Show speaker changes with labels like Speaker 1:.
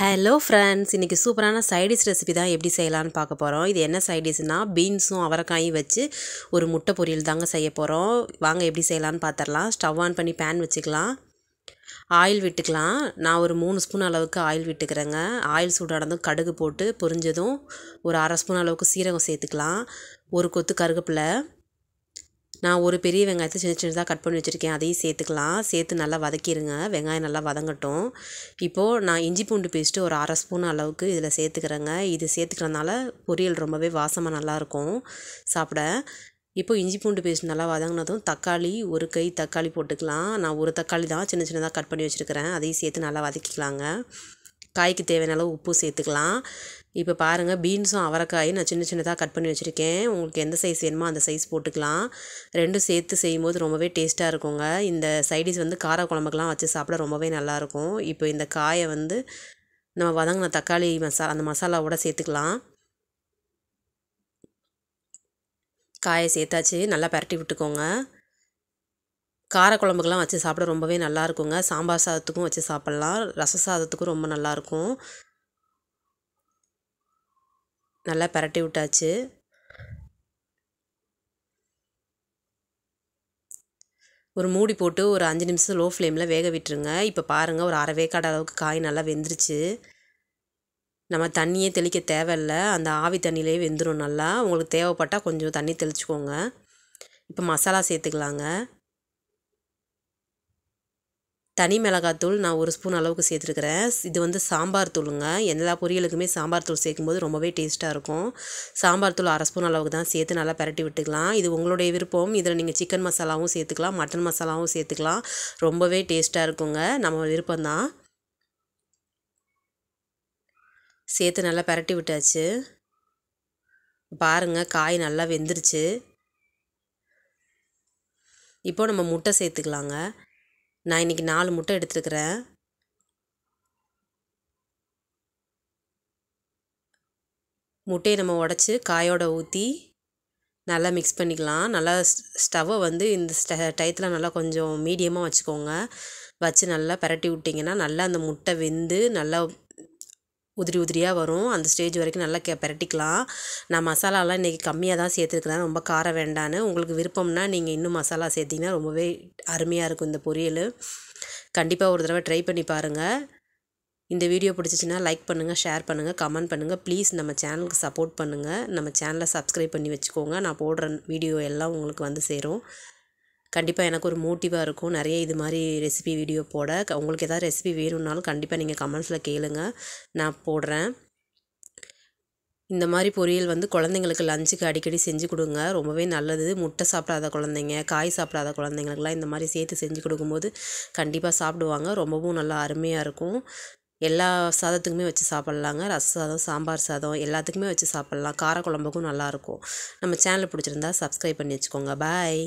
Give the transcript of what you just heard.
Speaker 1: hello friends இன்றைக்கி சூப்பரான side dish recipe தான் எப்படி செய்யலான்னு பார்க்க போகிறோம் இது என்ன சைடிஷ்னால் பீன்ஸும் அவரைக்காயும் வச்சு ஒரு முட்டை பொரியல் தாங்க செய்ய போகிறோம் வாங்க எப்படி செய்யலான்னு பார்த்துடலாம் ஸ்டவ் ஆன் பண்ணி பேன் வச்சுக்கலாம் ஆயில் விட்டுக்கலாம் நான் ஒரு மூணு ஸ்பூன் அளவுக்கு ஆயில் விட்டுக்கிறேங்க ஆயில் சூடானதும் கடுகு போட்டு பொரிஞ்சதும் ஒரு அரை ஸ்பூன் அளவுக்கு சீரகம் சேர்த்துக்கலாம் ஒரு கொத்து கருகப்பில் நான் ஒரு பெரிய வெங்காயத்தை சின்ன சின்னதாக கட் பண்ணி வச்சுருக்கேன் அதையும் சேர்த்துக்கலாம் சேர்த்து நல்லா வதக்கிடுங்க வெங்காயம் நல்லா வதங்கட்டும் இப்போது நான் இஞ்சி பூண்டு பேஸ்ட்டு ஒரு அரை ஸ்பூன் அளவுக்கு இதில் சேர்த்துக்கிறேங்க இது சேர்த்துக்கிறனால பொரியல் ரொம்பவே வாசமாக நல்லாயிருக்கும் சாப்பிட இப்போ இஞ்சி பூண்டு பேஸ்ட் நல்லா வதங்கினதும் தக்காளி ஒரு கை தக்காளி போட்டுக்கலாம் நான் ஒரு தக்காளி தான் சின்ன சின்னதாக கட் பண்ணி வச்சுருக்கிறேன் அதையும் சேர்த்து நல்லா வதக்கிக்கலாங்க காய்க்கு தேவையான அளவு உப்பு சேர்த்துக்கலாம் இப்போ பாருங்கள் பீன்ஸும் அவரைக்காயும் நான் சின்ன சின்னதாக கட் பண்ணி வச்சுருக்கேன் உங்களுக்கு எந்த சைஸ் வேணுமோ அந்த சைஸ் போட்டுக்கலாம் ரெண்டும் சேர்த்து செய்யும் போது ரொம்பவே டேஸ்ட்டாக இருக்குங்க இந்த சைடிஸ் வந்து கார குழம்புக்கெலாம் வச்சு சாப்பிட ரொம்பவே நல்லாயிருக்கும் இப்போ இந்த காயை வந்து நம்ம வதங்கின தக்காளி மசா அந்த மசாலாவோட சேர்த்துக்கலாம் காயை சேர்த்தாச்சு நல்லா பரட்டி விட்டுக்கோங்க காரக்குழம்புக்கெல்லாம் வச்சு சாப்பிட ரொம்பவே நல்லாயிருக்குங்க சாம்பார் சாதத்துக்கும் வச்சு சாப்பிட்லாம் ரச சாதத்துக்கும் ரொம்ப நல்லாயிருக்கும் நல்லா பரட்டி விட்டாச்சு ஒரு மூடி போட்டு ஒரு அஞ்சு நிமிஷம் லோ ஃப்ளேமில் வேக விட்டுருங்க இப்போ பாருங்கள் ஒரு அரை அளவுக்கு காய் நல்லா வெந்துருச்சு நம்ம தண்ணியே தெளிக்க தேவையில்ல அந்த ஆவி தண்ணியிலே வெந்துடும் நல்லா உங்களுக்கு தேவைப்பட்டால் கொஞ்சம் தண்ணி தெளிச்சுக்கோங்க இப்போ மசாலா சேர்த்துக்கலாங்க தனி மிளகாத்தூள் நான் ஒரு ஸ்பூன் அளவுக்கு சேர்த்துருக்குறேன் இது வந்து சாம்பார் தூளுங்க எல்லா பொரியலுக்குமே சாம்பார் தூள் சேர்க்கும்போது ரொம்பவே டேஸ்ட்டாக இருக்கும் சாம்பார் தூள் அரை ஸ்பூன் அளவுக்கு தான் சேர்த்து நல்லா பரட்டி விட்டுக்கலாம் இது உங்களுடைய விருப்பம் இதில் நீங்கள் சிக்கன் மசாலாவும் சேர்த்துக்கலாம் மட்டன் மசாலாவும் சேர்த்துக்கலாம் ரொம்பவே டேஸ்ட்டாக இருக்குங்க நம்ம விருப்பம்தான் சேர்த்து நல்லா பரட்டி விட்டாச்சு பாருங்கள் காய் நல்லா வெந்துருச்சு இப்போது நம்ம முட்டை சேர்த்துக்கலாங்க நான் இன்றைக்கி நாலு முட்டை எடுத்துருக்குறேன் முட்டையை நம்ம உடச்சி காயோட ஊற்றி நல்லா மிக்ஸ் பண்ணிக்கலாம் நல்லா ஸ்டவ்வை வந்து இந்த டயத்தில் நல்லா கொஞ்சம் மீடியமாக வச்சுக்கோங்க வச்சு நல்லா பரட்டி விட்டிங்கன்னா நல்லா அந்த முட்டை வெந்து நல்லா உதிரி உதிரியாக வரும் அந்த ஸ்டேஜ் வரைக்கும் நல்லா கே பரட்டிக்கலாம் நான் மசாலாலாம் இன்றைக்கி கம்மியாக தான் சேர்த்துருக்குறேன் ரொம்ப காரம் வேண்டான்னு உங்களுக்கு விருப்பம்னா நீங்கள் இன்னும் மசாலா சேர்த்திங்கன்னா ரொம்பவே அருமையாக இருக்கும் இந்த பொரியல் கண்டிப்பாக ஒரு தடவை ட்ரை பண்ணி பாருங்கள் இந்த வீடியோ பிடிச்சிச்சின்னா லைக் பண்ணுங்கள் ஷேர் பண்ணுங்கள் கமெண்ட் பண்ணுங்கள் ப்ளீஸ் நம்ம சேனலுக்கு சப்போர்ட் பண்ணுங்கள் நம்ம சேனலை சப்ஸ்கிரைப் பண்ணி வச்சுக்கோங்க நான் போடுற வீடியோ எல்லாம் உங்களுக்கு வந்து சேரும் கண்டிப்பாக எனக்கு ஒரு மோட்டிவாக இருக்கும் நிறைய இது மாதிரி ரெசிபி வீடியோ போட உங்களுக்கு எதாவது ரெசிபி வேணும்னாலும் கண்டிப்பாக நீங்கள் கமெண்ட்ஸில் கேளுங்க நான் போடுறேன் இந்த மாதிரி பொரியல் வந்து குழந்தைங்களுக்கு லஞ்சுக்கு அடிக்கடி செஞ்சு கொடுங்க ரொம்பவே நல்லது முட்டை சாப்பிடாத குழந்தைங்க காய் சாப்பிடாத குழந்தைங்களுக்குலாம் இந்த மாதிரி சேர்த்து செஞ்சு கொடுக்கும்போது கண்டிப்பாக சாப்பிடுவாங்க ரொம்பவும் நல்லா அருமையாக இருக்கும் எல்லா சாதத்துக்குமே வச்சு சாப்பிட்லாங்க ரச சாதம் சாம்பார் சாதம் எல்லாத்துக்குமே வச்சு சாப்பிட்லாம் காரக்குழம்புக்கும் நல்லாயிருக்கும் நம்ம சேனல் பிடிச்சிருந்தா சப்ஸ்கிரைப் பண்ணி வச்சுக்கோங்க பாய்